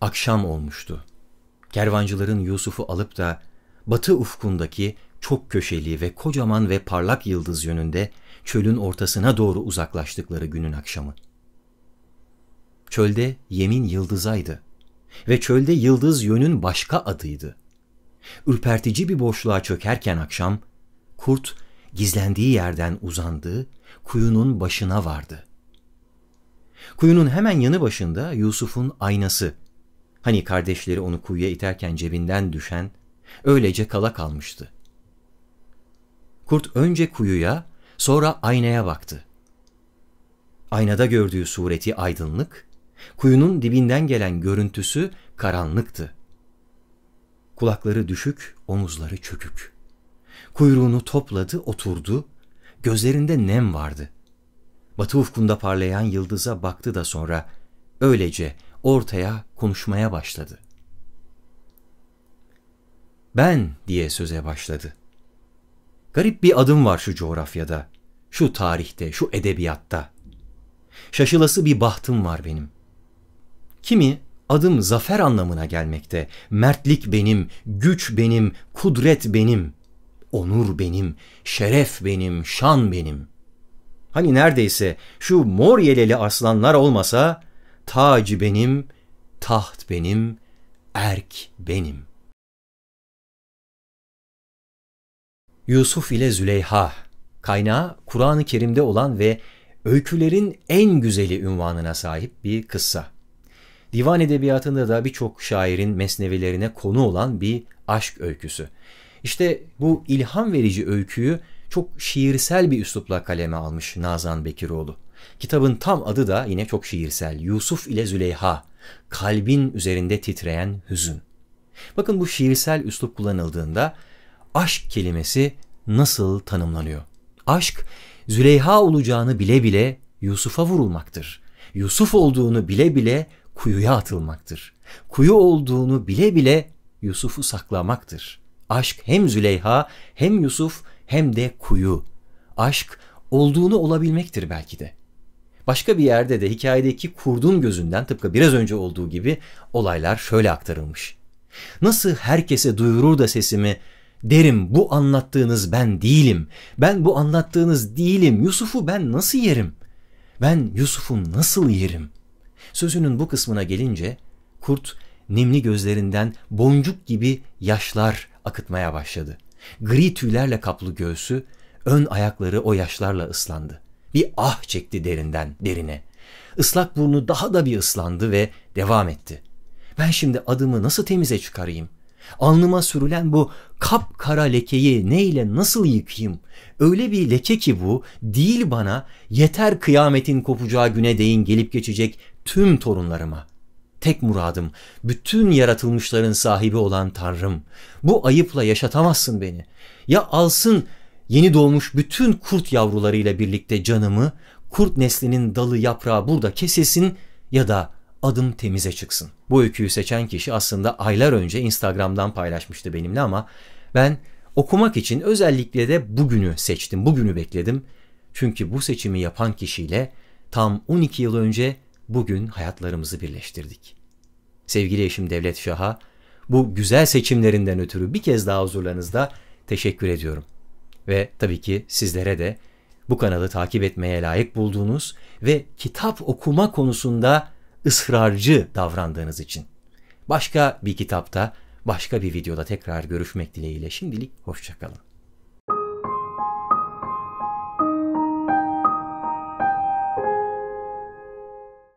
Akşam olmuştu. Kervancıların Yusuf'u alıp da batı ufkundaki çok köşeli ve kocaman ve parlak yıldız yönünde çölün ortasına doğru uzaklaştıkları günün akşamı. Çölde yemin yıldızaydı ve çölde yıldız yönün başka adıydı. Ürpertici bir boşluğa çökerken akşam, kurt gizlendiği yerden uzandığı kuyunun başına vardı. Kuyunun hemen yanı başında Yusuf'un aynası Hani kardeşleri onu kuyuya iterken cebinden düşen, öylece kala kalmıştı. Kurt önce kuyuya, sonra aynaya baktı. Aynada gördüğü sureti aydınlık, kuyunun dibinden gelen görüntüsü karanlıktı. Kulakları düşük, omuzları çökük. Kuyruğunu topladı, oturdu. Gözlerinde nem vardı. Batı ufkunda parlayan yıldıza baktı da sonra öylece ortaya konuşmaya başladı. Ben diye söze başladı. Garip bir adım var şu coğrafyada, şu tarihte, şu edebiyatta. Şaşılası bir bahtım var benim. Kimi adım zafer anlamına gelmekte. Mertlik benim, güç benim, kudret benim, onur benim, şeref benim, şan benim. Hani neredeyse şu mor yeleli aslanlar olmasa Tacı benim, taht benim, erk benim. Yusuf ile Züleyha kaynağı Kur'an-ı Kerim'de olan ve öykülerin en güzeli ünvanına sahip bir kıssa. Divan edebiyatında da birçok şairin mesnevilerine konu olan bir aşk öyküsü. İşte bu ilham verici öyküyü çok şiirsel bir üslupla kaleme almış Nazan Bekiroğlu. Kitabın tam adı da yine çok şiirsel. Yusuf ile Züleyha. Kalbin üzerinde titreyen hüzün. Bakın bu şiirsel üslup kullanıldığında aşk kelimesi nasıl tanımlanıyor? Aşk Züleyha olacağını bile bile Yusuf'a vurulmaktır. Yusuf olduğunu bile bile kuyuya atılmaktır. Kuyu olduğunu bile bile Yusuf'u saklamaktır. Aşk hem Züleyha hem Yusuf hem de kuyu. Aşk olduğunu olabilmektir belki de. Başka bir yerde de hikayedeki kurdun gözünden tıpkı biraz önce olduğu gibi olaylar şöyle aktarılmış. Nasıl herkese duyurur da sesimi derim bu anlattığınız ben değilim. Ben bu anlattığınız değilim. Yusuf'u ben nasıl yerim? Ben Yusuf'u nasıl yerim? Sözünün bu kısmına gelince kurt nemli gözlerinden boncuk gibi yaşlar akıtmaya başladı. Gri tüylerle kaplı göğsü, ön ayakları o yaşlarla ıslandı. Bir ah çekti derinden derine. Islak burnu daha da bir ıslandı ve devam etti. Ben şimdi adımı nasıl temize çıkarayım? Alnıma sürülen bu kap kara lekeyi neyle nasıl yıkayım? Öyle bir leke ki bu değil bana yeter kıyametin kopacağı güne değin gelip geçecek tüm torunlarıma. Tek muradım bütün yaratılmışların sahibi olan Tanrım. Bu ayıpla yaşatamazsın beni. Ya alsın yeni doğmuş bütün kurt yavrularıyla birlikte canımı, kurt neslinin dalı yaprağı burada kesilsin ya da adım temize çıksın. Bu öyküyü seçen kişi aslında aylar önce Instagram'dan paylaşmıştı benimle ama ben okumak için özellikle de bugünü seçtim, bugünü bekledim. Çünkü bu seçimi yapan kişiyle tam 12 yıl önce bugün hayatlarımızı birleştirdik. Sevgili eşim Devlet Şah'a bu güzel seçimlerinden ötürü bir kez daha huzurlarınızda teşekkür ediyorum ve tabii ki sizlere de bu kanalı takip etmeye layık bulduğunuz ve kitap okuma konusunda ısrarcı davrandığınız için. Başka bir kitapta, başka bir videoda tekrar görüşmek dileğiyle şimdilik hoşçakalın.